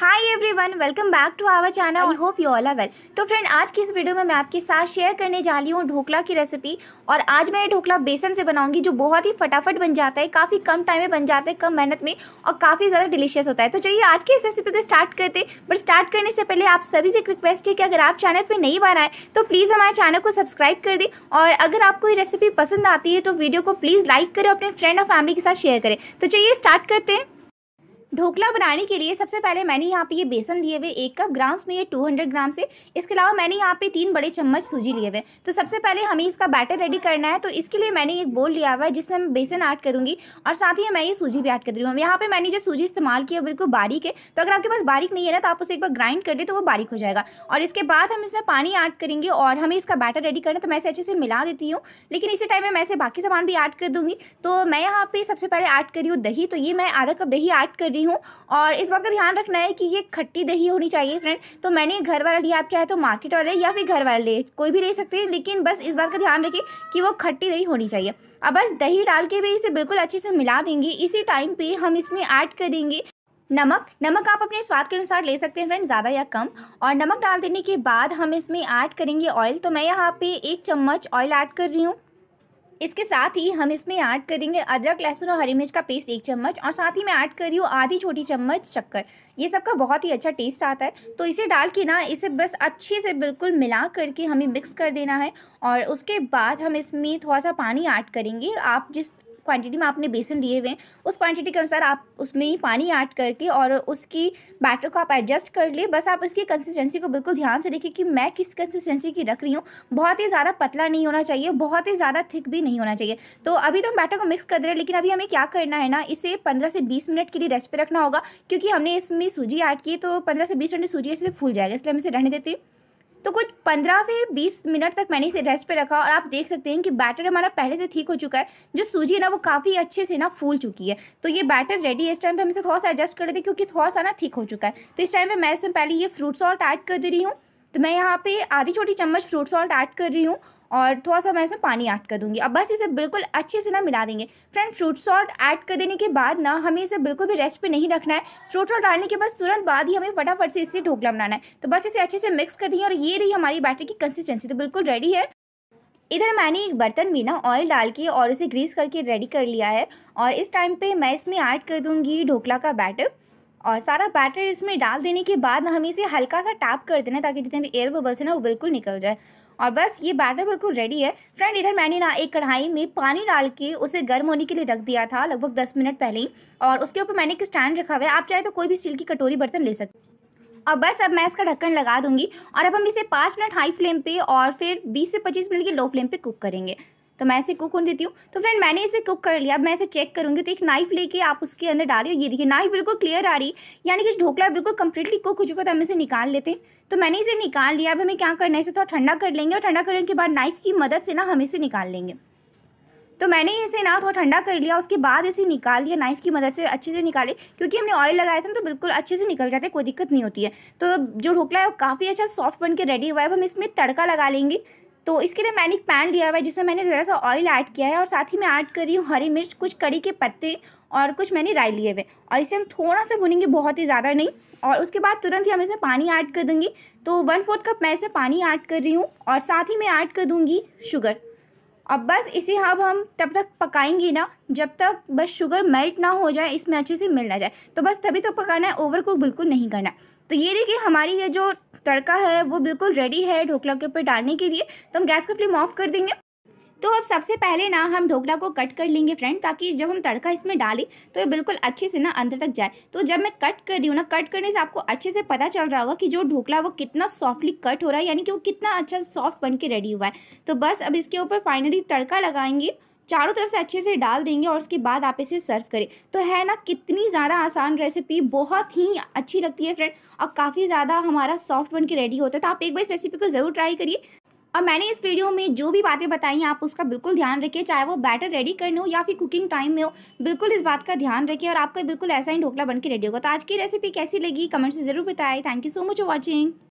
high everyone welcome back to our channel I hope you all are well तो friend आज की इस video में मैं आपके साथ शेयर करने जा रही हूँ ढोकला की रेसिपी और आज मैं ये ढोकला बेसन से बनाऊंगी जो बहुत ही फटाफट बन जाता है काफ़ी कम टाइम में बन जाता है कम मेहनत में और काफ़ी ज़्यादा डिलीशियस होता है तो चलिए आज की इस रेसिपी को स्टार्ट करते बट स्टार्ट करने से पहले आप सभी से एक रिक्वेस्ट है कि अगर आप चैनल पर नहीं बनाए तो प्लीज़ हमारे चैनल को सब्सक्राइब कर दें और अगर आपको ये रेसिपी पसंद आती है तो वीडियो को प्लीज़ लाइक करें अपने फ्रेंड और फैमिली के साथ शेयर करें तो चलिए स्टार्ट करते हैं ढोकला बनाने के लिए सबसे पहले मैंने यहाँ पे ये बेसन लिए हुए एक कप ग्राम्स में ये 200 ग्राम से इसके अलावा मैंने यहाँ पे तीन बड़े चम्मच सूजी लिए हुए तो सबसे पहले हमें इसका बैटर रेडी करना है तो इसके लिए मैंने एक बोल लिया हुआ है जिसमें मैं बेसन ऐड करूँगी और साथ ही मैं ये सूजी भी ऐड कर रही हूँ यहाँ पर मैंने जो सूजी इस्तेमाल किया बिल्कुल बारीक है तो अगर आपके पास बारीक नहीं है ना तो आप उसे एक बार ग्राइंड कर दे तो वो बारीक हो जाएगा और इसके बाद हम इसमें पानी ऐड करेंगे और हमें इसका बैटर रेडी करना तो मैं इसे अच्छे से मिला देती हूँ लेकिन इसी टाइम में मैं इसे बाकी सामान भी ऐड कर दूँगी तो मैं यहाँ पर सबसे पहले ऐड करी हूँ दही तो ये मैं आधा कप दही ऐड कर रही हूँ और इस बात का ध्यान रखना है कि ये खट्टी दही होनी चाहिए फ्रेंड तो मैंने घर वाला लिया आप चाहे तो मार्केट वाले या फिर घर वाले ले कोई भी ले सकते हैं लेकिन बस इस बात का ध्यान रखें कि वो खट्टी दही होनी चाहिए अब बस दही डाल के भी इसे बिल्कुल अच्छे से मिला देंगे इसी टाइम पर हम इसमें ऐड कर देंगे नमक नमक आप अपने स्वाद के अनुसार ले सकते हैं फ्रेंड ज़्यादा या कम और नमक डाल देने के बाद हम इसमें ऐड करेंगे ऑयल तो मैं यहाँ पे एक चम्मच ऑयल ऐड कर रही हूँ इसके साथ ही हम इसमें ऐड करेंगे अदरक लहसुन और हरी मिर्च का पेस्ट एक चम्मच और साथ ही मैं ऐड कर रही हूँ आधी छोटी चम्मच शक्कर ये सब का बहुत ही अच्छा टेस्ट आता है तो इसे डाल के ना इसे बस अच्छे से बिल्कुल मिला करके हमें मिक्स कर देना है और उसके बाद हम इसमें थोड़ा सा पानी ऐड करेंगे आप जिस क्वांटिटी में आपने बेसन लिए हुए हैं उस क्वांटिटी के अनुसार आप उसमें ही पानी ऐड करके और उसकी बैटर को आप एडजस्ट कर लिए बस आप इसकी कंसिस्टेंसी को बिल्कुल ध्यान से देखिए कि मैं किस कंसिस्टेंसी की रख रही हूँ बहुत ही ज़्यादा पतला नहीं होना चाहिए बहुत ही ज़्यादा थिक भी नहीं होना चाहिए तो अभी तो हम बैटर को मिक्स कर दे रहे हैं लेकिन अभी हमें क्या करना है ना इसे पंद्रह से बीस मिनट के लिए रेस्ट पर रखना होगा क्योंकि हमने इसमें सूजी ऐड की तो पंद्रह से बीस मिनट सूजी इसे फूल जाएगा इसलिए हम इसे रहने देते हैं तो कुछ पंद्रह से बीस मिनट तक मैंने इसे रेस्ट पे रखा और आप देख सकते हैं कि बैटर हमारा पहले से ठीक हो चुका है जो सूजी है ना वो काफ़ी अच्छे से ना फूल चुकी है तो ये बैटर रेडी है इस टाइम पे हम इसे थोड़ा सा एडजस्ट कर देते क्योंकि थोड़ा सा ना ठीक हो चुका है तो इस टाइम पे मैं इसमें पहले ये फ्रूट सॉल्ट ऐड कर दे रही हूँ तो मैं यहाँ पे आधी छोटी चम्मच फ्रूट सॉल्ट ऐड कर रही हूँ और थोड़ा सा मैं इसमें पानी ऐड कर दूँगी अब बस इसे बिल्कुल अच्छे से ना मिला देंगे फ्रेंड फ्रूट सॉल्ट ऐड कर देने के बाद ना हमें इसे बिल्कुल भी रेस्ट पे नहीं रखना है फ्रूट सॉल्ट डालने के बाद तुरंत बाद ही हमें फटाफट से इससे ढोकला बनाना है तो बस इसे अच्छे से मिक्स कर देंगे और ये रही हमारी बैटर की कंसिस्टेंसी तो बिल्कुल रेडी है इधर मैंने एक बर्तन में ना ऑयल डाल के और इसे ग्रीस करके रेडी कर लिया है और इस टाइम पे मैं इसमें ऐड कर दूँगी ढोकला का बैटर और सारा बैटर इसमें डाल देने के बाद ना हमें इसे हल्का सा टैप कर देना ताकि जितने भी एयर बबल्स हैं ना वो बिल्कुल निकल जाए और बस ये बैटर बिल्कुल रेडी है फ्रेंड इधर मैंने ना एक कढ़ाई में पानी डाल के उसे गर्म होने के लिए रख दिया था लगभग दस मिनट पहले ही और उसके ऊपर मैंने एक स्टैंड रखा हुआ है आप चाहे तो कोई भी स्टील की कटोरी बर्तन ले सकते और बस अब मैं इसका ढक्कन लगा दूंगी और अब हम इसे पाँच मिनट हाई फ्लेम पे और फिर बीस से पच्चीस मिनट की लो फ्लेम पे कुक करेंगे तो मैं इसे कुक होने देती हूँ तो फ्रेंड मैंने इसे कुक कर लिया अब मैं इसे चेक करूँगी तो एक नाइफ लेके आप उसके अंदर डालिए ये देखिए नाइफ बिल्कुल क्लियर आ रही यानी कि ढोकला बिल्कुल कम्प्लीटली कुक हो चुका था तो हम इसे निकाल लेते हैं तो मैंने इसे निकाल लिया अब हमें क्या करना है इसे थोड़ा ठंडा कर लेंगे और ठंडा करने के बाद नाइफ की मदद से ना हम इसे निकाल लेंगे तो मैंने इसे ना थोड़ा ठंडा कर लिया उसके बाद इसे निकाल लिया नाइफ़ की मदद से अच्छे से निकाले क्योंकि हमने ऑयल लगाया था ना तो बिल्कुल अच्छे से निकल जाते कोई दिक्कत नहीं होती है तो जो ढोकला है वो काफ़ी अच्छा सॉफ्ट बन के रेडी हुआ है अब हम इसमें तड़का लगा लेंगे तो इसके लिए मैंने एक पैन लिया हुआ है जिसमें मैंने ज़रा सा ऑयल ऐड किया है और साथ ही मैं ऐड कर रही हूँ हरी मिर्च कुछ कड़ी के पत्ते और कुछ मैंने राई लिए हुए और इसे हम थोड़ा सा भुनेंगे बहुत ही ज़्यादा नहीं और उसके बाद तुरंत ही हम इसमें पानी ऐड कर देंगे तो वन फोर्थ कप मैं इसे पानी ऐड कर रही हूँ और साथ ही मैं ऐड कर दूँगी शुगर अब बस इसे अब हम तब तक पकाएंगे ना जब तक बस शुगर मेल्ट ना हो जाए इसमें अच्छे से मिल ना जाए तो बस तभी तक तो पकाना है ओवर कुक बिल्कुल नहीं करना तो ये देखिए हमारी ये जो तड़का है वो बिल्कुल रेडी है ढोकला के ऊपर डालने के लिए तो हम गैस का फ्लेम ऑफ कर देंगे तो अब सबसे पहले ना हम ढोकला को कट कर लेंगे फ्रेंड ताकि जब हम तड़का इसमें डालें तो ये बिल्कुल अच्छे से ना अंदर तक जाए तो जब मैं कट कर रही हूँ ना कट करने से आपको अच्छे से पता चल रहा होगा कि जो ढोकला वो कितना सॉफ्टली कट हो रहा है यानी कि वो कितना अच्छा सॉफ्ट बन के रेडी हुआ है तो बस अब इसके ऊपर फाइनली तड़का लगाएंगे चारों तरफ से अच्छे से डाल देंगे और उसके बाद आप इसे सर्व करें तो है ना कितनी ज़्यादा आसान रेसिपी बहुत ही अच्छी लगती है फ्रेंड और काफ़ी ज़्यादा हमारा सॉफ्ट बन के रेडी होता है तो आप एक बार इस रेसिपी को ज़रूर ट्राई करिए और मैंने इस वीडियो में जो भी बातें बताई हैं आप उसका बिल्कुल ध्यान रखिए चाहे वो बैटर रेडी करने हो या फिर कुकिंग टाइम में हो बिल्कुल इस बात का ध्यान रखिए और आपका बिल्कुल ऐसा ही ढोकला बन के रेडी होगा तो आज की रेसिपी कैसी लगी कमेंट से ज़रूर बताएं thank you so much for watching